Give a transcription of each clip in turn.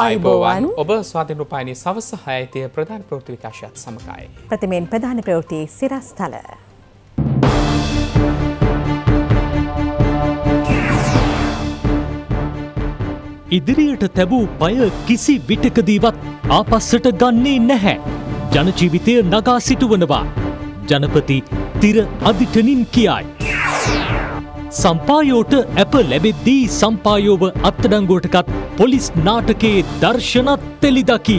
අයිබෝවන් ඔබ ස්වාධනුපානය සවස හයතය ප්‍රධාන ප්‍රෘති විකාශයත් සමකයි. ප්‍රතිමෙන් ප්‍රධාන ප්‍රවෘති සිරස්ථල. ඉදිරියට තැබූ පය කිසි විටකදීවත් ආපස්සට ගන්නේ නැහැ. ජනජීවිතය නගා සිටුවනවා. ජනපති තිර අධිටනින් කියයි. සම්පායෝට ඇප ලැබෙද්දී සම්පායෝව අත්තඩංගුවටකත් පොලිස් නාටකයේ දර්ශනත් තෙලිදකි.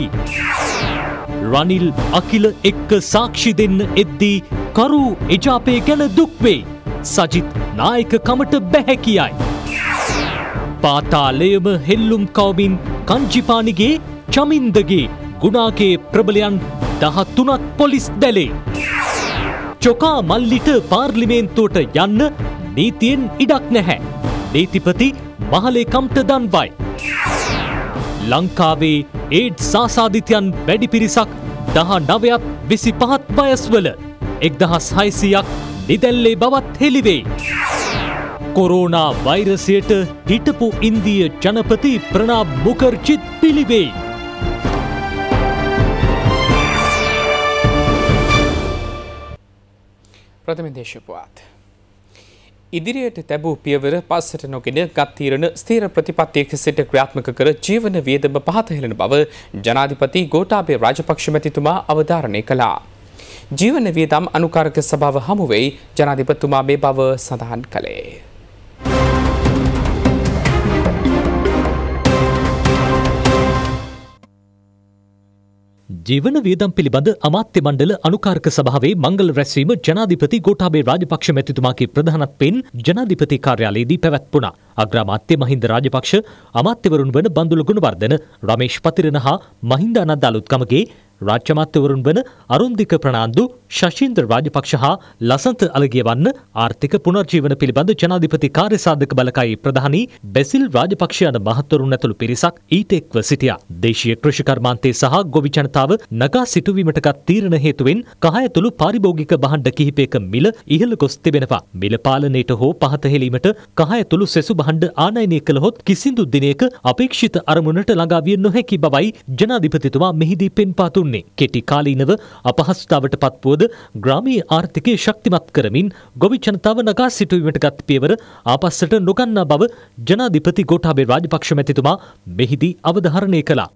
රනිල් අකිල එක්ක සාක්ෂි දෙන්න එද්දී කරු එජාපය ගැන දුක්වේ. සජිත් නායකකමට බැහැකියයි. පාතාලයම හෙල්ලුම් කවමින් කංජිපානිගේ චමින්දගේ ගුණාගේ ප්‍රබලයන් දහත්තුනක් පොලිස් දැලේ. චොකා මල්ලිට පාර්ලිමේන්තුවට යන්න නීතියෙන් ඉඩක් නැහැ. නීතිපති මහලේකම්ට දන්වයි. ලංකාවේ ඒඩ් සාසාධිතයන් වැඩි පිරිසක් දහ නවයත් විසි පහත් වයස්වල එක්දහස් හයිසියක් නිදැල්ලේ බවත් හෙළිවේ. කොරෝනා වෛරසයට හිටපු ඉන්දිය ජනපති ප්‍රනාබ් මුකර්ජිත් පිළිවෙයි. ප්‍රථම දේශපුවාත්. ඉදිරියට තැබූ පියවර පස්සට නොගෙන ගත්තීරණ ස්ථීර ප්‍රතිපත්තියක සිට ක්‍රියාත්මක කර ජීවන වියදම පහතහෙළෙන බව ජනාධිපති ගෝටාබේ රාජපක්ෂ මැතිතුමා අවධාරණය කළා. ජීවන වියදම් අනුකාරක සභාව හමුවෙයි ජනාධිපතිතුමා මේ බව සඳහන් කළේ. ජීවන වියදම් පිළිබඳ අමාත්‍ය මණ්ඩල අනුකාරක සභාවේ මංගල රැස්වීම ජනාධිපති ගෝඨාභය රාජපක්ෂ මැතිතුමාගේ ප්‍රධානත්වයෙන් ජනාධිපති කාර්යාලයේදී පැවැත්වුණා. අග්‍රාමාත්‍ය මහින්ද රාජපක්ෂ අමාත්‍යවරුන් වන බන්දුල ගුණවර්ධන, රමේෂ් පතිරණ හා මහින්ද අනන්ද අලුත්ගමගේ රාජ්‍යමත්‍යවරුන් වන අරුන්දික ප්‍රනාන්දු ශෂීන්ද්‍ර රාජපක්ෂ හා ලසන්ත අලගියවන්න ආර්ථික පුනර්ජීවන පිළිබඳ ජනාධිපති කාර්යසාධක බලකයි ප්‍රධානි බැසිල් රාජපක්ෂයන මහත්වරුන් ඇතුළු පිරිසක් ඊට එක්ව සිටියා. දේශීය කෘෂිකර්මාන්තය සහ ගොවි ජනතාව නගා සිටුවීමටගත් තීරණ හේතුවෙන් කහ ඇතුළු පාරිභෝගික බහණ්ඩ කිහිපයක මිල ඉහළ ගොස් තිබෙනවා. මිල පාලනයට හෝ පහතහෙලීමට කහ ඇතුළු සෙසු බහණ්ඩ ආනයනය කළහොත් කිසිදු දිනයක අපේක්ෂිත අරමුණට ළඟාවිය නොහැකි බවයි ජනාධිපතිතුමා මෙහිදී පෙන්පාතුන්නේ. වන්නේ. කෙටි කාලීනව අපහසුතාවට පත්වුවද ග්‍රාමීය ආර්ථිකය ශක්තිමත් කරමින් ගොවි ජනතාව නගා සිටුවීමට ගත් පියවර ආපස්සට නොගන්නා බව ජනාධිපති ගෝඨාභය රාජපක්ෂ මැතිතුමා මෙහිදී අවධාරණය කළා.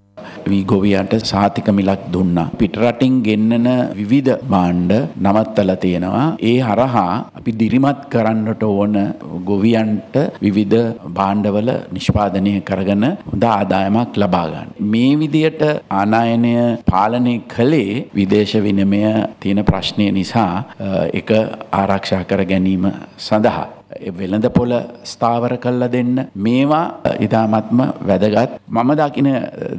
ගොවියන්ට සාතික මිලක් දුන්නා. පිටරටින් ගෙන්නන විවිධ බාණ්ඩ නවත්තල තියෙනවා. ඒ හරහා අපි දිරිමත් කරන්නට ඕන ගොවියන්ට විවිධ බාණ්ඩවල නිෂ්පාදනය කරගන හොඳ ආදායමක් ලබාගන්න. මේ විදියට ආනායනය පාලනය කළේ විදේශ විනමය තියෙන ප්‍රශ්නය නිසා එක ආරක්ෂා කර ගැනීම සඳහා. වෙළඳ පොළ ස්ථාවර කල්ල දෙන්න මේවා ඉතාමත්ම වැදගත් මම දකින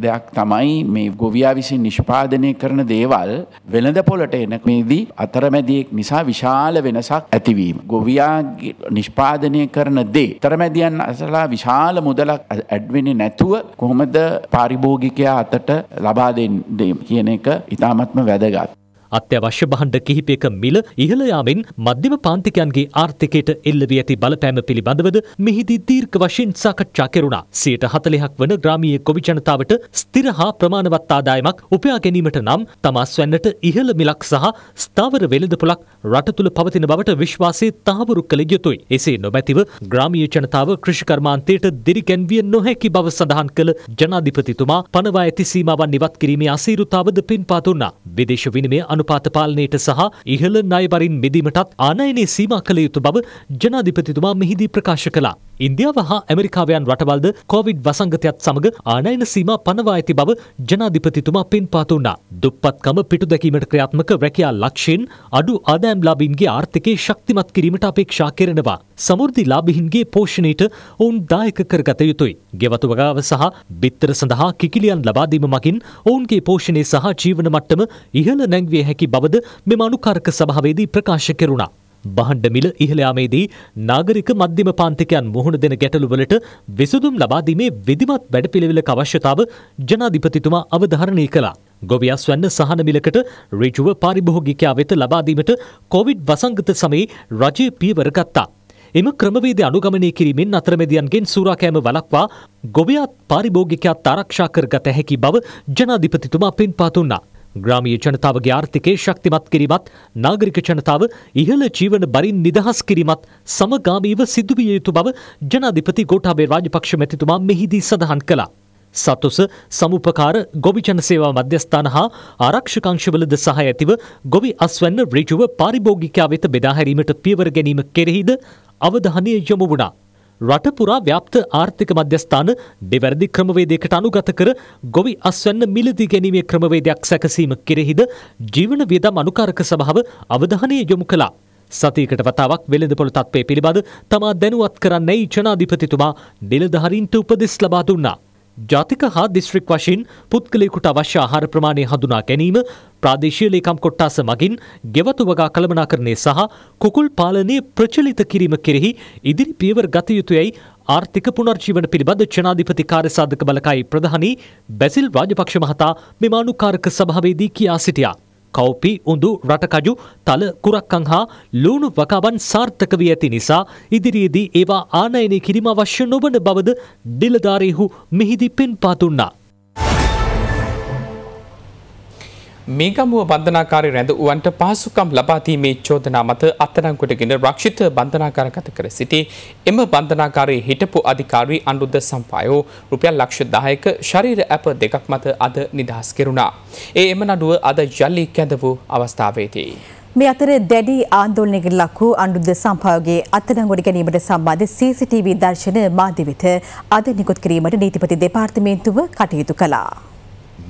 දෙයක් තමයි මේ ගොවයා විසින් නිෂ්පාදනය කරන දේවල් වෙළඳ පොලට එනකමේදී අතරමැදියෙක් නිසා විශාල වෙනසක් ඇතිවීම. ගොවයා නිෂ්පාදනය කරන දේ තරමැදියන් අසලා විශාල මුදලක් ඇඩ්වෙනි නැතුව කොහොමද පාරිභෝගිකයා අතට ලබා දෙන්න කියන එක ඉතාමත්ම වැදගත්. අත්‍යවශ්‍ය බහණ්ඩ කිහිපයක මිල ඉහළ යාමෙන් මධ්‍යම පාන්තිකයන්ගේ ආර්ථිකයට එල්ල වී ඇති බලපෑම පිළිබඳවද මෙහිදී දීර්ඝ වශයෙන් සාකච්ඡා කෙරුණා. 40ක් වන ග්‍රාමීය ගොවි ජනතාවට ස්ථිර හා ප්‍රමාණවත් ආදායමක් උපයා ගැනීමට නම් තමා ස්වන්නට ඉහළ මිලක් සහ ස්ථාවර වෙළඳපොලක් රට තුල පවතින බවට විශ්වාසය තහවුරු කළ යුතුයි. එසේ නොමැතිව ග්‍රාමීය ජනතාව කෘෂිකර්මාන්තයට දිරිගැන්විය නොහැකි බව සඳහන් කළ ජනාධිපතිතුමා පනවා ඇති සීමාවන් ඉවත් කිරීමේ අසීරුතාවද පින්පා දුන්නා. විදේශ විනිමය පක්ෂානුපාත පාලනයට සහ ඉහළ ණයවරින් මිදීමටත් ආනයනය සීමා කළ යුතු බව ජනාධිපතිතුමා මෙහිදී ප්‍රකාශ කළා. ඉන්දියාව හා ඇමරිකාවයන් රටවල්ද කොවිඩ් වසංගතයත් සමග ආනයන සීමා පනවා ඇති බව ජනාධිපතිතුමා පෙන්පාත වුණා. දුප්පත්කම පිටු දැකීමට ක්‍රියාත්මක රැකියා ලක්ෂයෙන් අඩු ආදායම්ලාභීන්ගේ ආර්ථිකය ශක්තිමත් කිරීමට අපේක්ෂා කරනවා. සමෘද්ධි ලාභීන්ගේ පෝෂණයට ඔවුන් දායක කරගත යුතුයි. ගෙවතු වගාව සහ බිත්තර සඳහා කිකිලියන් ලබාදීම මගින් ඔවුන්ගේ පෝෂණය සහ ජීවන මට්ටම ඉහළ නැංවිය හැකි බවද මෙම අනුකාරක සභාවේදී ප්‍රකාශ කෙරුණා. බහණ්ඩ මිල ඉහළ යාමේදී නාගරික මධ්‍යම පාන්තිකයන් මුහුණ දෙන ගැටලුවලට විසඳුම් ලබා දීමේ විධිමත් වැඩපිළිවෙලක අවශ්‍යතාව ජනාධිපතිතුමා අවධාරණය කළා. ගොවියස් වන්න සහන මිලකට ඍජුව පාරිභෝගිකයා වෙත ලබා දීමට කොවිඩ් වසංගත සමයේ රජය පියවර ගත්තා. එම ක්‍රමවේද අනුගමනය කිරීමෙන් අතරමැදියන්ගෙන් සූරාකෑම වළක්වා ගොවියත් පාරිභෝගිකයාත් ආරක්ෂා කරගත හැකි බව ජනාධිපතිතුමා පෙන්වා දුන්නා. ග්‍රාමීය ජනතාවගේ ආර්ථිකය ශක්තිමත් කිරීමත් නාගරික ජනතාව ඉහළ ජීවන බරින් නිදහස් කිරීමත් සමගාමීව සිදුවිය යුතු බව ජනාධිපති ගෝඨාභය රාජපක්ෂ මැතිතුමා මෙහිදී සඳහන් කළා. සතුස සමුපකාර ගොවි ජනසේවා මධ්‍යස්ථාන හා ආරක්ෂකංශවලද සහ ඇතිව ගොවි අස්වැන්න ඍජුව පාරිභෝගිකයා වෙත බෙදා හැරීමට පියවර ගැනීම කෙරෙහිද අවධානය යොමු වුණා. රට පුරා ව්‍යාප්ත ආර්ථික මධ්‍යස්ථාන දෙවැරදි ක්‍රමවේදයකට අනුගත කර ගොවි අස්වැන්න මිලදී ගැනීමේ ක්‍රමවේදයක් සැකසීම කෙරෙහිද ජීවන වියදම් අනුකාරක සභාව අවධානය යොමු කළා. සතියකට වතාවක් වෙළඳපොළ තත්ත්වය පිළිබඳ තමා දැනුවත් කරන්නයි ජනාධිපතිතුමා නිලධාරීන්ට උපදෙස් ලබා දුන්නා. ජාතික හා දිස්ත්‍රික් වශයෙන් පුද්ගලයෙකුට අවශ්‍ය ආහාර ප්‍රමාණය හඳුනා ගැනීම ප්‍රාදේශීය ලේකම් කොට්ටාස මගින් ගෙවතු වගා කළමනාකරණය සහ කුකුල් පාලනය ප්‍රචලිත කිරීම කෙරෙහි ඉදිරි පියවර ගත යුතුයයි ආර්ථික පුනර්ජීවන පිළිබඳ ජනාධිපති කාර්යසාධක බලකායි ප්‍රධානී බැසිල් රාජපක්ෂ මහතා මෙම අනුකාරක සභාවේදී කියා සිටියා. කව්පි උඳු රටකජු තල කුරක්කං හා ලුණු වකාබන් සාර්ථක වී ඇති නිසා ඉදිරියේදී ඒවා ආනයනය කිරීම අවශ්‍ය නොවන බවද ඩිලධාරීහු මෙහිදී පෙන්පා දුන්නා. මේගමුව බන්ධනාකාරී රැඳවුවන්ට පහසුකම් ලබා දීමේ චෝදනා මත අත්අඩංගුවටගෙන රක්ෂිත බන්ධනාකාරගත කර සිටි එම බන්ධනාකාරයේ හිටපු අධිකාරී අනුරුද්ධ සම්පායෝ රුපියල් ලක්ෂ 10ක ශරීර ඇප දෙකක් මත අද නිදහස් කෙරුණා. ඒ එම නඩුව අද යලි කැඳ වූ අවස්ථාවේදී මේ අතර දැඩි ආන්දෝලනයකට ලක් වූ අනුරුද්ධ සම්පායෝගේ අත්අඩංගුවට ගැනීමට සම්බන්ධ CCTV දර්ශන මාධ්‍ය වෙත අද නිකුත් කිරීමට නීතිපති දෙපාර්තමේන්තුව කටයුතු කළා.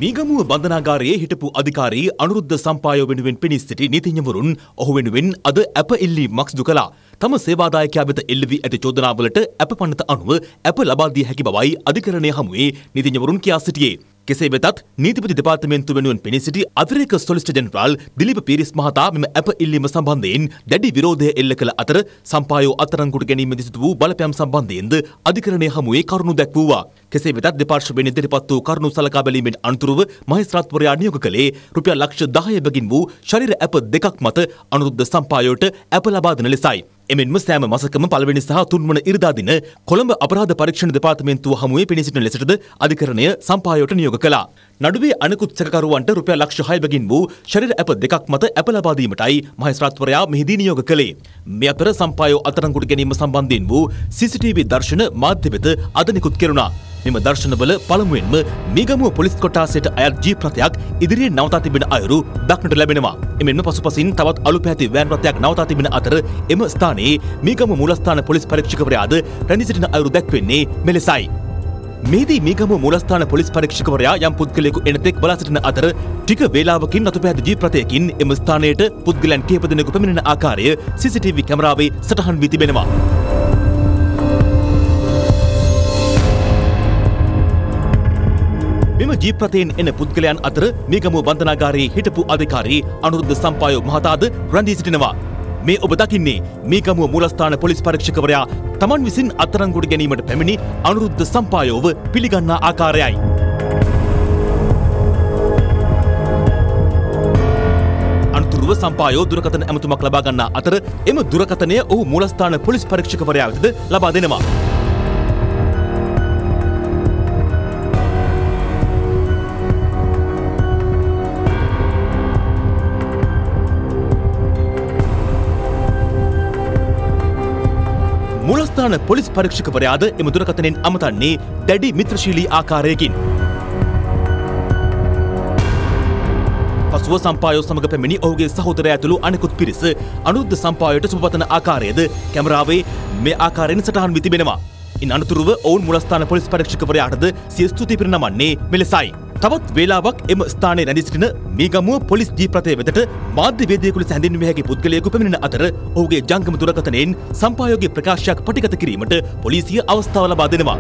මීගමුව බන්ධනාගාරයේ හිටපු අධිකාරී අනුරුද්ධ සම්පායෝ වෙනුවෙන් පිණිස් සිටි නීතිඥවරුන් ඔහු වෙනුවෙන් අද ඇප ඉල්ලීමක් සිදු කළා. තම සේවාදායකයා වෙත එල්ලවී ඇති චෝදනාවලට ඇප පනත අනුව ඇප ලබා දිය හැකි බවයි අධිකරණය හමුවේ නීතිඥවරුන් කියා සිටියේ. කෙසේ වෙතත් නීතිපති දෙපාර්තමේන්තුව වෙනුවෙන් පෙනී සිටි අතිරේක සොලිසිටර් ජෙනරාල් දිලීප පීරිස් මහතා මෙම ඇප ඉල්ලීම සම්බන්ධයෙන් දැඩි විරෝධය එල්ල කළ අතර සම්පායෝ අත්අඩංගුවට ගැනීමේදී සිදු වූ බලපෑම් සම්බන්ධයෙන්ද අධිකරණය හමුවේ කරුණු දැක්වුවා. කෙසේ වෙතත් දෙපාර්ශ්වයෙන් ඉදිරිපත් වූ කරුණු සලකා බැලීමෙන් අනතුරුව මහේස්ත්‍රාත්වරයා නියෝග කළේ රුපියල් ලක්ෂ 10 බැගින් වූ ශරීර ඇප දෙකක් මත අනුරුද්ධ සම්පායෝට ඇප ලබා දෙන ලෙසයි. එමෙන්ම සෑම මසකම පළවෙනි සහ තුන්වන ඉරිදා දින කොළඹ අපරාධ පරීක්ෂණ දෙපාර්තමේන්තුව හමුවේ පෙනී සිටින ලෙසටද අධිකරණය සම්පායෝට නියෝග කළා. නඩුවේ අනෙකුත් සැකකරුවන්ට රුපියල් ලක්ෂ 6 බැගින් වූ ශරීර ඇප දෙකක් මත ඇප ලබා දීමටයි මහේස්ත්‍රාත්වරයා මෙහිදී නියෝග කළේ. මේ අතර සම්පායෝ අත්අඩංගුවට ගැනීම සම්බන්ධයෙන් වූ CCTV දර්ශන මාධ්‍ය වෙත අද නිකුත් කෙරුණා. මෙම දර්ශනවල පළමුවෙන්ම මිගමුව පොලිස් කොටාසයට අයත් ජීප් රථයක් ඉදිරියෙන් නවතා තිබෙන අයුරු දක්නට ලැබෙනවා. එමෙන්ම පසුපසින් තවත් අලු පැහැති වෑන් රථයක් නවතා තිබෙන අතර එම ස්ථානයේ මිගම මූලස්ථාන පොලිස් පරීක්ෂකවරයාද රැඳී සිටින අයුරු දැක්වෙන්නේ මෙලෙසයි. මේදී මිගම මුලස්ථාන පොලිස් පරීක්ෂකවරයා යම් පුද්ගලයෙකු එනතෙක් බලා සිටින අතර ටික වේලාවකින් අතුපැහැදි ජීප්‍රතයකින් එම ස්ථානයට පුද්ගලයන් කිහිප දෙනෙකු පැමිණෙන ආකාරය CCTV කැමරාවේ සටහන් වී තිබෙනවා. මෙම ජීප් රථයෙන් එන පුද්ගලයන් අතර මේගමුව බන්ධනාගාරයේ හිටපු අධිකාරී අනුරුද්ධ සම්පායෝ මහතාද රැඳී සිටිනවා. මේ ඔබ දකින්නේ මේගමුව මූලස්ථාන පොලිස් පරීක්ෂකවරයා තමන් විසින් අත්අඩංගුවට ගැනීමට පැමිණි අනුරුද්ධ සම්පායෝව පිළිගන්නා ආකාරයයි. අනතුරුව සම්පායෝ දුරකථන ඇමතුමක් ලබා ගන්නා අතර එම දුරකථනය ඔහු මූලස්ථාන පොලිස් පරීක්ෂකවරයා වෙතද ලබා දෙනවා. මුලස්ථාන පොලිස් පරීක්ෂකවරයාද එම දුරකථනයෙන් අමතන්නේ දැඩි මිත්‍රශීලී ආකාරයකින්. පසුව සම්පායෝ සමඟ පැමිණි ඔහුගේ සහෝදර ඇතුළු අනෙකුත් පිරිස අනුද්ධ සම්පායට සුපතන ආකාරයද කැමරාවේ මේ ආකාරයෙන් සටහන් වී තිබෙනවා. ඉන් අනතුරුව ඔවුන් මුලස්ථාන පොලිස් පරීක්ෂකවරයාටද සිය ස්තුති පිරිනමන්නේ මෙලෙසයි. තවත් වේලාවක් එම ස්ථානයේ රැඳී සිටින මීගමුව පොලිස් ජීප්‍රතය වෙතට මාධ්‍යවේදියෙකු ලෙස හැඳින්විය හැකි පුද්ගලයෙකු පැමිණෙන අතර ඔහුගේ ජංගම දුරකථනයෙන් සම්පායෝගී ප්‍රකාශයක් පටිගත කිරීමට පොලිසිය අවස්ථාව ලබා දෙනවා.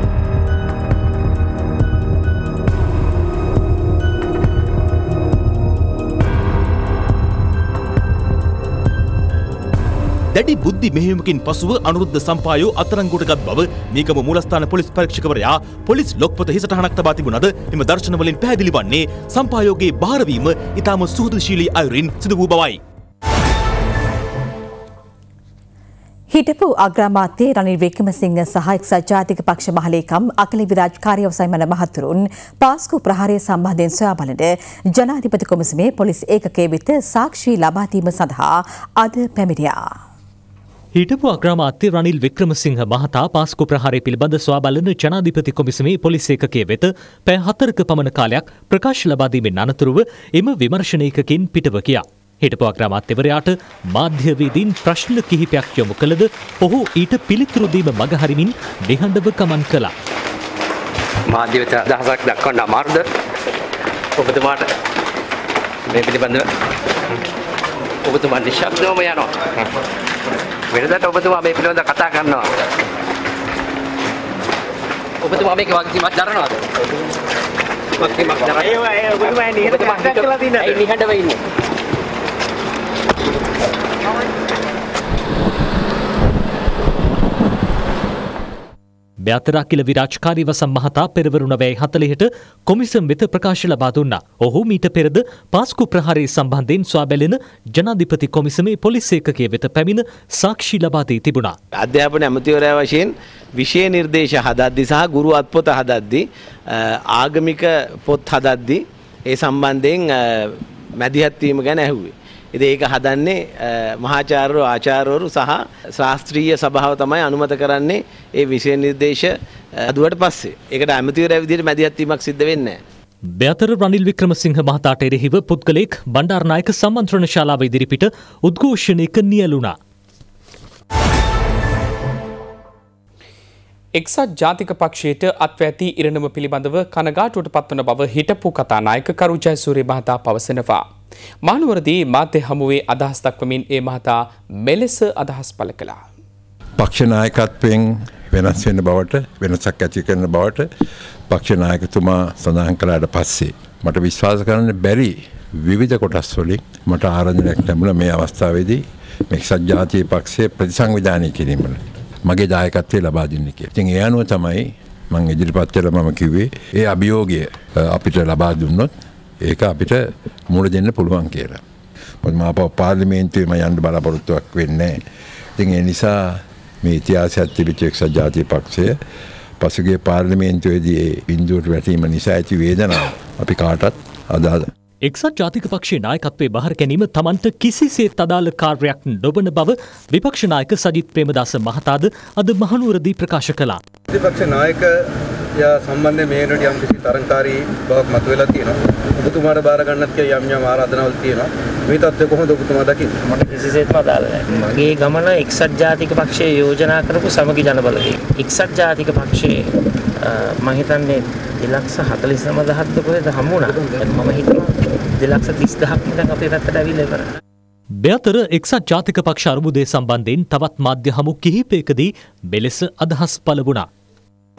දැඩි බුද්ධි මෙහෙයුමකින් පසුව අනුරුද්ධ සම්පායෝ අත්අඩංගුවටගත් බව මීගම මූලස්ථාන පොලිස් පරීක්ෂකවරයා පොලිස් ලොක්පත හිසටහනක් තබා තිබුණද එම දර්ශනවලින් පැහැදිලි වන්නේ සම්පායෝගේ භාරවීම ඉතාම සුහදශීලී අයුරින් සිදු වූ බවයි. හිටපු අග්‍රාමාත්‍යය රනිල් වික්‍රමසිංහ සහ එක්සත් ජාතික පක්ෂ මහලේකම් අකලි විරාජ්කාරී අවසන් වන මහතුරුන් පාස්කු ප්‍රහාරය සම්බන්ධයෙන් සොයා බලන ජනාධිපති කොමිසමේ පොලිස් ඒකකයේ වෙත සාක්ෂි ලබා දීම සඳහා අද පැමිණියා. හිටපු අග්‍රාමාත්‍ය රනිල් වික්‍රමසිංහ මහතා පාස්කු ප්‍රහාරය පිළිබඳ සොයා බලන ජනාධිපති කොමිසමේ පොලිස් ඒකකයේ වෙත පැය හතරක පමණ කාලයක් ප්‍රකාශ ලබා දීමෙන් අනතුරුව එම විමර්ශනයකකින් පිටව කියා. හිටපු අග්‍රාමාත්‍යවරයාට මාධ්‍යවේදීන් ප්‍රශ්න කිහිපයක් යොමු කළද ඔහු ඊට පිළිතුරු දීම මගහරිමින් නිහඬව ගමන් කළා. මාධ්‍යවේත අදහසක් දක්වන්න අමාරුද? ඔබතුමාට මේ පිළිබඳව ඔබතුමන් නිශ්ශබ්දවම යනවා. වෙනදට ඔබතුමා මේ පිළිබඳව කතා කරනවා. ඔබතුමා මේක වගකීමක් දරනවද? වගකීමක් දරනවා. ඒ ඔබතුමා නිහඬව කතා කරලා දිනනවා. ඒ නිහඬව ඉන්නේ. අතරාකිල විරාජකාරීවසම් මහතා පෙරවරුණ වැයි හතලිහට කොමිසම් වෙත ප්‍රකාශ ලබා දුන්නා. ඔහු මීට පෙරද පාස්කු ප්‍රහාරය සම්බන්ධයෙන් ස්වාබැලෙන ජනාධිපති කොමිසමේ පොලිස් ඒකකය වෙත පැමිණ සාක්ෂි ලබා දී තිබුණා. අධ්‍යාපන ඇමතිවරයා වශයෙන් විෂය නිර්දේශ හදද්දි සහ ගුරු අත්පොත හදද්දි ආගමික පොත් හදද්දි ඒ සම්බන්ධයෙන් මැදිහත් වීම ගැන ඇහුවේ. ඉතින් ඒක හදන්නේ මහාචාර්යවරු ආචාර්යවරු සහ ශාස්ත්‍රීය සභාව තමයි අනුමත කරන්නේ ඒ විෂය නිර්දේශ අදුවට පස්සේ. ඒකට ඇමතිවරයා විදිහට මැදිහත් වීමක් සිද්ධ වෙන්නේ නැහැ. බැතර රනිල් වික්‍රමසිංහ මහතාට එරෙහිව පුද්ගලෙක් බණ්ඩාරනායක සම්මන්ත්‍රණ ශාලාව ඉදිරිපිට උද්ඝෝෂණයක නියැලුණා. එක්සත් ජාතික පක්ෂයට අත්ව ඇති ඉරණම පිළිබඳව කනගාටුවට පත්වන බව හිටපු කතානායක කරු ජයසූරිය මහතා පවසනවා. මානුවරදී මාධ්‍ය හමුවේ අදහස් දක්වමින් ඒ මහතා මෙලෙස අදහස් පළ කළා. පක්ෂනායකත්වයෙන් වෙනස් වෙන බවට වෙනසක් ඇති කරන බවට පක්ෂනායකතුමා සඳහන් කළාට පස්සේ මට විශ්වාස කරන්න බැරි විවිධ කොටස් වලින් මට ආරාධනයක් ලැබුණා මේ අවස්ථාවේදී මෙක්සත් ජාතික පක්ෂයේ ප්‍රතිසංවිධානය කිරීමට මගේ දායකත්වය ලබා දෙන්න කියලා. ඉතින් ඒ අනුව තමයි මම ඉදිරිපත් කළා මම කිව්වේ ඒ අභියෝගය අපිට ලබා දුන්නොත් ඒක අපිට මුණ දෙන්න පුළුවන් කියලා. මොකද මම අප පාර්ලිමේන්තුවේම යන්න බලාපොරොත්තුවක් වෙන්නේ. ඉතින් ඒ නිසා මේ ඉතිහාසයත් තිබිච්ච එක්සත් ජාතික පක්ෂය පසුගිය පාර්ලිමේන්තුවේදී බිඳුවට වැටීම නිසා ඇති වේදනාව අපි කාටත් අදාළ එක්සත් ජාතික පක්ෂේ නායකත්වයේ බහර ගැනීම තමන්ට කිසිසේත් අදාළ කාර්යයක් නොවන බව විපක්ෂ නායක සජිත් ප්‍රේමදාස මහතාද අද මහනුවරදී ප්‍රකාශ කළා. විපක්ෂ නායක මාත්‍යා සම්බන්ධයෙන් මේ වෙනකොට යම් කිසි තරංකාරී බවක් මතුවලා තියෙනවා. ඔබතුමාට බාර ගන්නත් කියලා යම් යම් ආරාධනාවල් තියෙනවා. මේ තත්ත්වය කොහොමද ඔබතුමා දකින්නේ? මට කිසිසේත්ම අදාළ නැහැ. මගේ ගමන එක්සත් ජාතික පක්ෂයේ යෝජනා කරපු සමගි ජන බලවේග. එක්සත් ජාතික පක්ෂයේ මම හිතන්නේ 249000ක් කොහෙද හමු වුණා. මම හිතනවා 230000ක් ඉඳන් අපේ පැත්තට අවිල්ල ඉවරයි. මෙතර එක්සත් ජාතික පක්ෂ අර්බුදය සම්බන්ධයෙන් තවත් මාධ්‍ය හමු කිහිපයකදී මෙලෙස අදහස් පළ වුණා.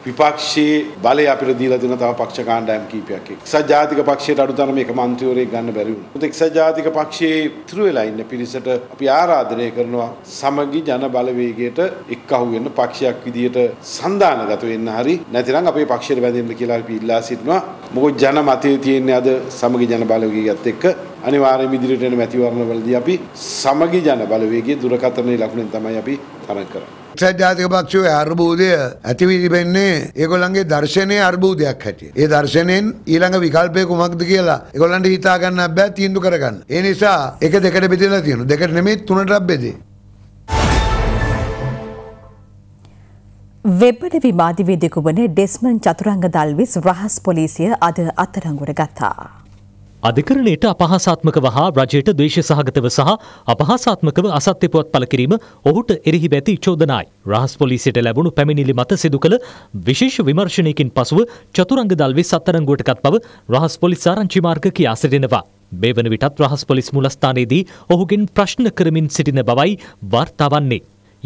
විපක්ෂයේ බලය අපිට දීලා දෙන තව පක්ෂ කාණ්ඩායම් කීපයක් එක්ක. එක්සත් ජාතික පක්ෂයට අඩුතරම එක මන්ත්‍රීවරයෙක් ගන්න බැරි වුණා. ඒත් එක්සත් ජාතික පක්ෂයේ ඉතුරු වෙලා ඉන්න පිරිසට අපි ආරාධනය කරනවා සමගි ජන බලවේගයට එක්කහුව වෙන්න පක්ෂයක් විදියට සන්දානගත වෙන්න හරි නැතිනම් අපේ පක්ෂයට බැඳෙන්න කියලා අපි ඉල්ලා සිටිනවා. මොකද ජන මතයේ තියෙන්නේ අද සමගි ජන බලවේගයත් එක්ක අනිවාර්යයෙන්ම ඉදිරියට එන මැතිවරණවලදී අපි සමගි ජන බලවේගයේ දුරකථනයේ ලකුණෙන් තමයි අපි තරඟ කරන්නේ. සජාතික පක්ෂයේ අර්බුදය ඇතිවිතිබෙන්නේ ඒගොල්ලන්ගේ දර්ශනය අර්බුදයක් හැටිය. ඒ දර්ශනයෙන් ඊළඟ විකල්පය කුමක්ද කියලා ඒගොල්ලන්ට හිතාගන්න බෑ තීන්දු කරගන්න. ඒ නිසා එක දෙකට බෙදලා තියෙනවා. දෙකට නෙමෙයි තුනටත් බෙදේ. වෙබ්බඩ විමාධිවේදෙකු වන ඩෙස්මන් චතුරංග දල්විස් රහස් පොලිසිය අද අත්තරංගුවට ගත්තා. අධිකරණයට අපහාසාත්මකව හා රජයට දේශ සහගතව සහ අපහාසාත්මකව අසත්‍ය පුවත් පල කිරීම ඔහුට එරෙහි බැති චෝදනායි. රහස් පොලිසියට ලැබුණු පැමිණිලි මත සිදු කළ විශේෂ විමර්ශනයකින් පසුව චතුරංග දල්වේ සත්තරංගුවටකත් බව රහස් පොලිස් ආරංචි මාර්ග කියා සිටිනවා. මේ වන විටත් රහස් පොලිස් මුලස්ථානයේදී ඔහුගෙන් ප්‍රශ්න කරමින් සිටින බවයි වාර්තා වන්නේ.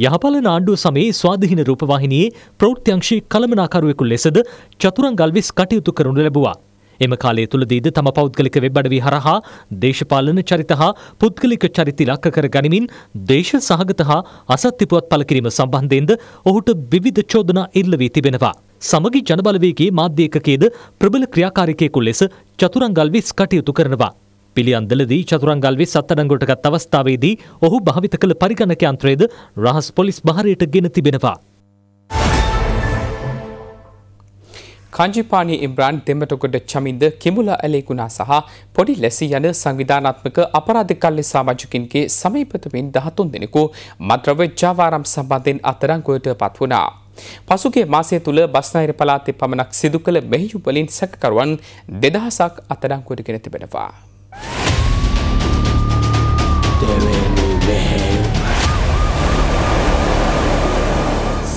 යහපල නාණ්ඩුව සමයේ ස්වාධහින රූපවාහිනයේ ප්‍රෞෘත්‍යංශී කළමනාකරුවෙකු ලෙසද චතුරංගල්විස් කටයුතු කරනු ලැබවා. එම කාලය තුළදීද තම පෞද්ගලික වෙබ් අඩවි හරහා දේශපාලන චරිත හා පුද්ගලික චරිත ඉලක්ක කර ගනිමින් දේශ සහගත හා අසත්‍ය පුවත්පත් කිරීම සම්බන්ධයෙන්ද ඔහුට විවිධ චෝදනා එල්ල වී තිබෙනවා. සමගි ජනබලවේගේ මාධ්‍ය ඒකකයේද ප්‍රබල ක්‍රියාකාරිකයෙකු ලෙස චතුරංගල් විස් කටයුතු කරනවා. පිළියන්දලදී චතුරංගල් විස් අත්අඩංගුවට ගත් අවස්ථාවේදී ඔහු භාවිත කළ පරිගණක යන්ත්‍රයේද රහස් පොලිස් භාරයට ගෙන තිබෙනවා. කංජිපානි ඉම්රාන් දෙමටකොට චමින්ද කිමුල ඇලේකුණා සහ පොඩි ලැසි යන සංවිධානත්මක අපරාධකල්ලි සාමාජිකින්ගේ සමීපතමින් දහතුන් දෙනෙකු මද්‍රව ජාවාරම් සම්බන්ධෙන් අතරංගුවට පත් වුණා. පසුගේ මාසය තුළ බස්නාහිර පලාතේ පමණක් සිදු කළ මෙහියුවලින් සැකකරුවන් දෙදහසක් අතරංකුවට ගෙන තිබෙනවා.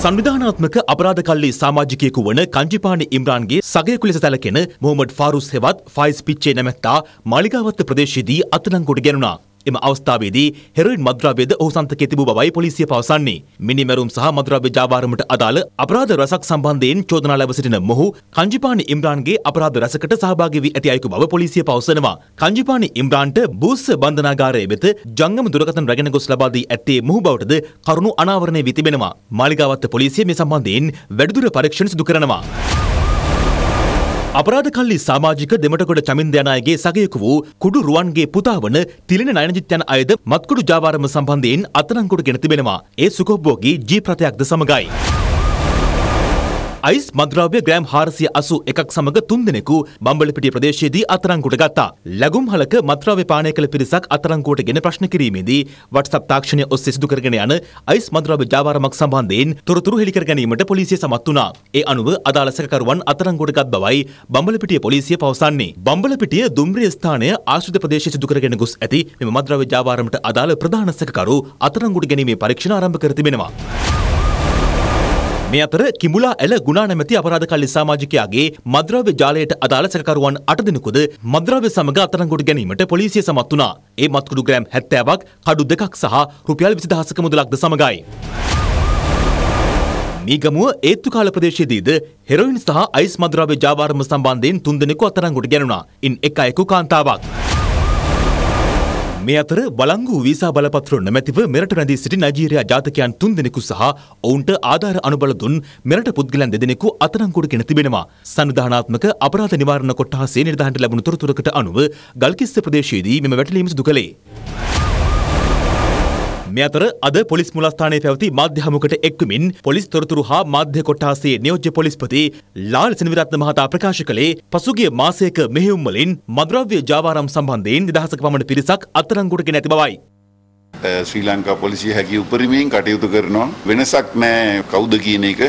සංවිධානාත්මක අපරාධ කල්ලි සාමාජිකයෙකු වන කංජිපාන ඉම්රාන්ගේ සගයකු ලෙස සැලකෙන මොහමඩ් ෆාරුස් හෙවත් ෆයිස් පිච්චේ නැමැත්තා මාලිගාවත්ත ප්‍රදේශයේදී අත්අඩංගුවට ගැනුණා. එම අවස්ථාවේදී හෙරොයින් මද්‍රව්‍යද ඔහු සන්තකයේ තිබූ බවයි පොලිසිය පවසන්නේ. මිනිමැරුම් සහ මද්‍රව්‍ය ජාවාරමට අදාළ අපරාධ රැසක් සම්බන්ධයෙන් චෝදනා ලැබ සිටින මොහු කංජිපානි ඉම්රාන්ගේ අපරාධ රැසකට සහභාගී වී ඇති අයෙකු බව පොලිසිය පවසනවා. කංජිපානි ඉම්රාන්ට බූස් බන්ධනාගාරය වෙත ජංගම දුරකථන රැගෙන ගොස් ලබා දී ඇත්තේ මොහු බවටද කරුණු අනාවරණය වී තිබෙනවා. මාලිගාවත්ත පොලිසිය මේ සම්බන්ධයෙන් වැඩිදුර පරීක්ෂණ සිදු කරනවා. අපරාධ කල්ලි සමාජික දෙමටකොට චමින්ද යන අයගේ සගයෙකු වූ කුඩු රුවන්ගේ පුතා වන තිලින නයනජිත් යන අයද මත්කුඩු ජාවාරම සම්බන්ධයෙන් අත්අඩංගුවට ගෙන තිබෙනවා. ඒ සුකොබ්බෝගේ ජී ප්‍රතයක්ද සමගයි. අයිස් මද්‍රව්‍ය ග්‍රෑම් හාරසිය අසු එකක් සමඟ තුන්දෙනෙකු බම්බලපිටිය ප්‍රදේශයේදී අතරංගුට ගත්තා. ලැගුම් හලක මත්‍රව්‍ය පානය කළ පිරිසක් අතරංගුවට ගෙන ප්‍රශ්න කිරීමේදී වට්සප් තාක්ෂණය ඔස්සේ සිදු කරගෙන යන අයිස් මද්‍රව්‍ය ජාවාරමක් සම්බන්ධයෙන් තොරතුරු හෙළි කර ගැනීමට පොලිසිය සමත් වුණා. ඒ අනුව අදාළ සැකකරුවන් අතරංගුවට ගත් බවයි බම්බලපිටිය පොලිසිය පවසන්නේ. බම්බලපිටිය දුම්රිය ස්ථානය ආශ්‍රිත ප්‍රදේශයේ සිදු කරගෙන ගොස් ඇති මෙම මද්‍රව්‍ය ජාවාරමට අදාළ ප්‍රධාන සැකකරු අතරංගුට ගැනීමේ පරීක්ෂණ ආරම්භ කර තිබෙනවා. මේ අතර කිඹුලා ඇල ගුණා නැමැති අපරාධකාරී සමාජිකයාගේ මද්‍රව්‍ය ජාලයට අදාළ සැකකරුවන් 8 දෙනෙකුද මද්‍රව්‍ය සමග අත්අඩංගුවට ගැනීමට පොලිසිය සමත් වුණා. ඒ මත්කුඩු ග්‍රෑම් 70ක්, කඩු දෙකක් සහ රුපියල් 20000ක මුදලක්ද සමගයි. මීගමුව ඒත්තුකාල ප්‍රදේශයේදීද හෙරොයින් සහ අයිස් මද්‍රව්‍ය ජාවාරම සම්බන්ධයෙන් තුන්දෙනෙකු අත්අඩංගුවට ගැනුණා. ඉන් එක් අයෙකු කාන්තාවක්. මේ අතර බලංගු වීසා බලපත්‍ර නොමැතිව මෙරට රැඳී සිටි නයිජීරියා ජාතකයන් තුන්දෙනෙකු සහ ඔවුන්ට ආධාර අනුබල දුන් මෙරට පුද්ගලයන් දෙදෙනෙකු අත්අඩංගුවටගෙන තිබෙනවා. සංවිධානාත්මක අපරාධ නිවාරණ කොට්ටාසේ නිර්ධාරණයට ලැබුණු තොරතුරකට අනුව ගල්කිස්ස ප්‍රදේශයේදී මෙම වැටලීම සිදු කළේ. මේ අතර අද පොලිස් මුලස්ථානයේ පැවති මාධ්‍ය හමුවකට එක්වමින් පොලිස් තොරතුරු හා මාධ්‍ය කොට්ටාසේ නියෝජ්‍ය පොලිස්පති ලාල් සෙනවිරත්න මහතා ප්‍රකාශ කළේ පසුගිය මාසයක මෙහෙයුම් වලින් මද්‍රව්‍ය ජාවාරම් සම්බන්ධයෙන් නිදහසක පමණ පිරිසක් අත්අඩංගුවට ගෙන ඇති බවයි. ශ්‍රී ලංකා පොලිසිය හැකි උපරිමයෙන් කටයුතු කරනවා. වෙනසක් නැහැ කවුද කියන එක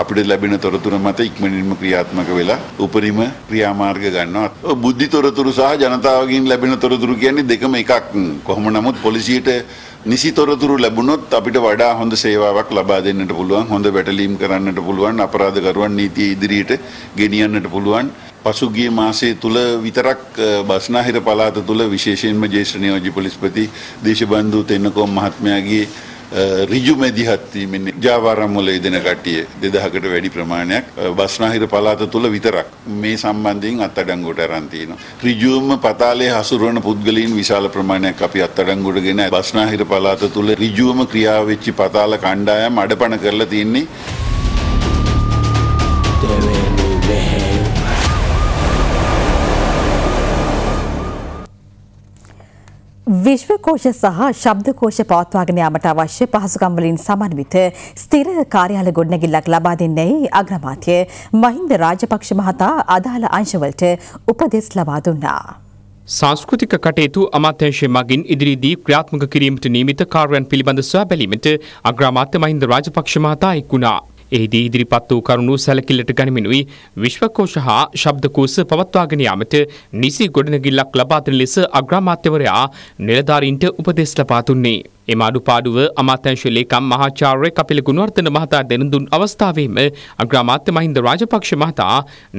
අපිට ලැබෙන තොරතුරු මත ඉක්මනින්ම ක්‍රියාත්මක වෙලා උපරිම ක්‍රියාමාර්ග ගන්නවා. බුද්ධි තොරතුරු සහ ජනතාවගෙන් ලැබෙන තොරතුරු කියන්නේ දෙකම එකක්. කොහොම නමුත් පොලිසියට නිසි තොරතුරු ලැබුණොත් අපිට වඩා හොඳ සේවාවක් ලබා දෙන්නට පුළුවන්. හොඳ වැටලීම් කරන්නට පුළුවන්. අපරාධකරුවන් නීතිය ඉදිරියට ගෙනියන්නට පුළුවන්. පසුගිය මාසයේ තුල විතරක් බස්නාහිර පළාත තුල විශේෂයෙන්ම ජේෂ්ඨ නියෝජ්‍ය පොලිස්පති දේශබන්දු තෙන්නකෝන් මහත්මයාගේ ඍජු මැදිහත් වීමෙන් ජාවාරම් වල යෙදෙන කට්ටිය 2000කට වැඩි ප්‍රමාණයක් බස්නාහිර පළාත තුල විතරක් මේ සම්බන්ධයෙන් අත්අඩංගුවට අරන් තිනවා. ඍජුවම පතාලේ හසුරවන පුද්ගලයන් විශාල ප්‍රමාණයක් අපි අත්අඩංගුවටගෙන බස්නාහිර පළාත තුල ඍජුවම ක්‍රියා වෙච්ච පතාල කණ්ඩායම් අඩපණ කරලා තින්නේ විශ්වකෝෂ සහ ශබ්දකෝෂ පවත්වාගෙන යාමට අවශ්‍ය පහසුකම් වලින් සමන්විත ස්ථිර කාර්යාල ගොඩනැගිල්ලක් ලබා දෙන්නයි අග්‍රාමාත්‍ය මහින්ද රාජපක්ෂ මහතා අදාළ අංශවලට උපදෙස් ලබා දුන්නා. සංස්කෘතික කටයුතු අමාත්‍යංශය මගින් ඉදිරිදී ක්‍රියාත්මක කිරීමට නියමිත කාර්යයන් පිළිබඳ සොයා බැලීමට අග්‍රාමාත්‍ය මහින්ද රාජපක්ෂ මහතා එක් වුණා. එහිදී ඉදිරිපත් වූ කරුණු සැලකිල්ලට ගනිමිනුයි විශ්වකෝෂ හා ශබ්දකෝෂ පවත්වාගෙන යාමට නිසි ගොඩනැගිල්ලක් ලබා දෙන ලෙස අග්‍රාමාත්‍යවරයා නිලධාරීන්ට උපදෙස් ලබා දුන්නේ. එම අඩුපාඩුව අමාත්‍යංශ ලේකම් මහාචාර්ය කපිල ගුණවර්ධන මහතා දැනුදුන් අවස්ථාවේම අග්‍රාමාත්‍ය මහින්ද රාජපක්ෂ මහතා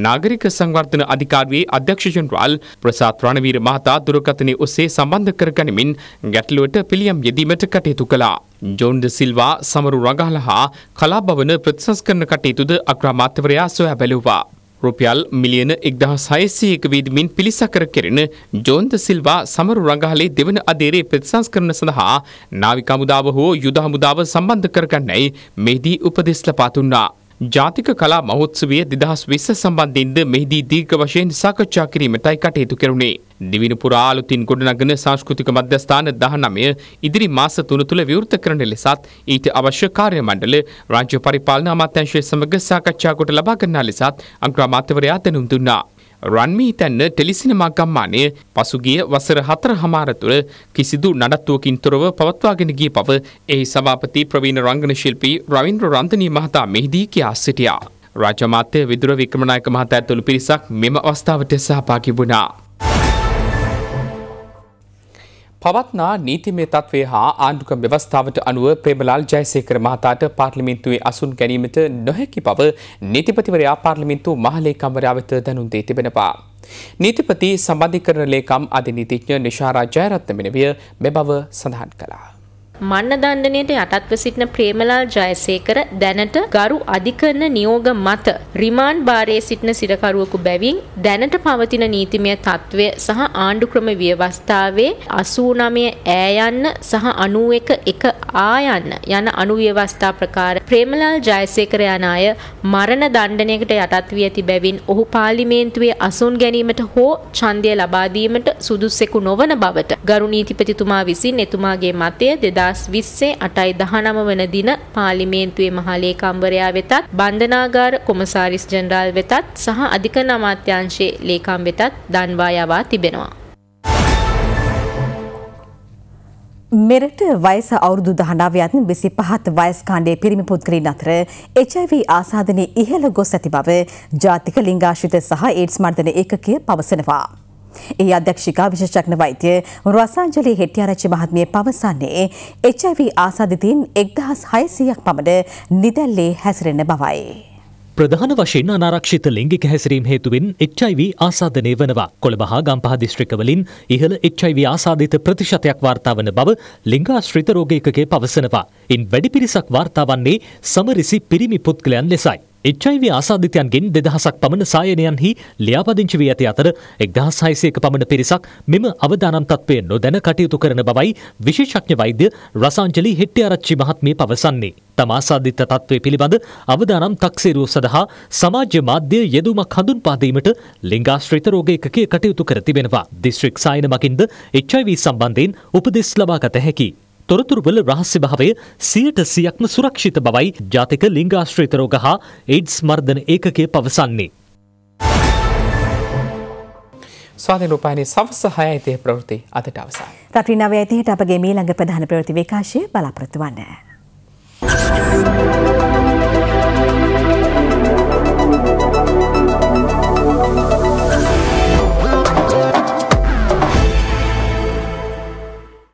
නාගරික සංවර්ධන අධිකාරියේ අධ්‍යක්ෂ ජෙනරාල් ප්‍රසාද් රණවීර මහතා දුරකථනයේ ඔස්සේ සම්බන්ධ කරගනිමින් ගැටලුවට පිළියම් යෙදීමට කටයුතු කළා. ජෝන් ද සිල්වා සමරු රඟහල හා කලාභවන ප්‍රතිසංස්කරණ කටයුතුද අග්‍රාමාත්‍යවරයා සොයා බැලුවා. රුපියල් මිලියන එක්දහසයිසයක වීදමින් පිළිසකර කෙරෙන ජෝන්ත සිල්වා සමරු රඟහලේ දෙවන අදේරේ ප්‍රතිසංස්කරන සඳහා නාවිකමුදාව හෝ යුදහමුදාව සම්බන්ධ කරගන්නයි මෙහිදී උපදෙස් ලපාතුන්නා. ජාතික කලා මහොත්සවය දෙදහස් විස්ස සම්බන්ධින්ද මෙහිදී දීර්ඝ වශයෙන් සාකච්ඡා කිරීමටයි කටයුතු කෙරුණේ. දිවින පුරා අලුතින් ගොඩනගන සංස්කෘතික මධ්‍යස්ථාන 19 ඉදිරි මාස තුන තුළ විවෘත කරන ලෙසත් ඊට අවශ්‍ය කාර්ය මණ්ඩල රාජ්‍ය පරිපාලන අමාත්‍යාංශය සමග සාකච්ඡා කොට ලබා ගන්නා ලෙසත් අග්‍රාමාත්‍යවරයා දැනුම් දුන්නා. රන්මී තැන්න ටෙලිසිනමා ගම්මානය පසුගිය වසර හතර හමාර තුළ කිසිදු නඩත්තුවකින් තොරව පවත්වාගෙන ගිය බව එහි සභාපති ප්‍රවීණ රංගන ශිල්පී රවින්ද්‍ර රන්ධනී මහතා මෙහිදී කියා සිටියා. රාජමාත්‍ය විදුර වික්‍රමනායක මහතා ඇතුළු පිරිසක් මෙම අවස්ථාවට සහභාගී වුණා. පවත්නා නීතිමය තත්ත්වය හා ආණ්ඩුක ව්‍යවස්ථාවට අනුව ප්‍රේමලාල් ජයසේකර මහතාට පාර්ලිමේන්තුවේ අසුන් ගැනීමට නොහැකි බව නීතිපතිවරයා පාර්ලිමින්තු මහලේකම්වරයා වෙත දැනුම් දී තිබෙනවා. නීතිපති සම්බන්ධීකරණ ලේකම් අධිනීතිඥ නිශාරා ජයරත්න මෙනවිය මෙබව සඳහන් කළා. මන්නදණ්ඩනයට යටත්ව සිටින ප්‍රේමලාල් ජයසේකර දැනට ගරු අධිකරණ නියෝග මත රිමාන්ඩ් භාරයේ සිටින සිරකරුවෙකු බැවින් දැනට පවතින නීතිමය තත්ත්වය සහ ආණ්ඩු ක්‍රම ව්‍යවස්ථාවේ 89 ඈ යන්න සහ 91 එක ආ යන්න යන අනුව්‍යවස්ථා ප්‍රකාර ප්‍රේමලාල් ජයසේකර යන අය මරණ දණ්ඩනයකට යටත් වී ඇති බැවින් ඔහු පාර්ලිමේන්තුවේ අසුන් ගැනීමට හෝ ඡන්දය ලබා දීමට සුදුස්සෙකු නොවන බවට ගරු නීතිපතිතුමා විසින් එතුමාගේ මතය 2000 දෙදස් විස්සේ අටයි දහනම වන දින පාලිමේන්තුවේ මහාලේකම්වරයා වෙතත් බන්ධනාගාර කොමසාරිස් ජනරාල් වෙතත් සහ අධිකරණ අමාත්‍යංශයේ ලේකම් වෙතත් දන්වා යවා තිබෙනවා. මෙරට වයස අවුරුදු දහනාවයත් විසි පහත් වයස් කාණ්ඩේ පිරිමි පුද්ගලින් අතර HIV ආසාධනය ඉහළ ගොස් ඇති බව ජාතික ලිංගාශ්‍රිත සහ ඒඩ්ස් මර්ධන ඒකකය පවසනවා. ඒ අධ්‍යක්ෂිකා විශේෂඥ වෛද්‍ය රොසාන්ජලි හෙට්ටිආරච්චි මහත්මිය පවසන්නේ HIV ආසාදිතින් 1600ක් පමණ නිදැල්ලේ හැසිරෙන බවයි. ප්‍රධාන වශයෙන් අනාරක්ෂිත ලිංගික හැසිරීම් හේතුවෙන් HIV ආසාදනය වනවා. කොළඹ හා ගම්පහ දිස්ත්‍රික්කවලින් ඉහළ HIV ආසාදිත ප්‍රතිශතයක් වාර්තා වන බව ලිංගාශ්‍රිත රෝග එකකේ පවසනවා. ඉන් වැඩි පිරිසක් වාර්තා වන්නේ සමරිසි පිරිමි පුද්ගලයන් ලෙසයි. එච්චයිව ආසාධිතයන්ගෙන් දෙදහසක් පමණ සායනයන්හි ලියාපදිංචි වී ඇති අතර එක්දහස් හයිසයක පමණ පිරිසක් මෙම අවධානම් තත්වය නොදැන කටයුතු කරන බවයි විශේෂඥ වෛද්‍ය රසාංජලි හෙට්ටිආරච්චි මහත්මිය පවසන්නේ. තම ආසාධිත තත්ත්වය පිළිබඳ අවධානම් තක්සේරුව සඳහා සමාජ්‍ය මාධ්‍ය යෙදුමක් හඳුන්පාදීමට ලිංගාශ්‍රිත රෝග එකකේ කටයුතු කර තිබෙනවා. දිස්ත්‍රික් සායන මකින්ද එච්චයිව සම්බන්ධයෙන් උපදෙස් ලබාගත හැකි. තොරතුරුවල රහස්‍ය භාවය සියයට සියක්ම සුරක්ෂිත බවයි ජාතික ලිංගාශ්‍රිත රෝග හා ඒඩ්ස් මර්ධන ඒකකය පවසන්නේ. ස්වාධීන රූපයිනි සවස හය ඉතිහ ප්‍රවෘති අදට අවසන්. රටි නවය ඇතිහට අපගේ මේ ළඟ ප්‍රධාන ප්‍රවෘති විකාශය බලාපොරොත්තු වන්න.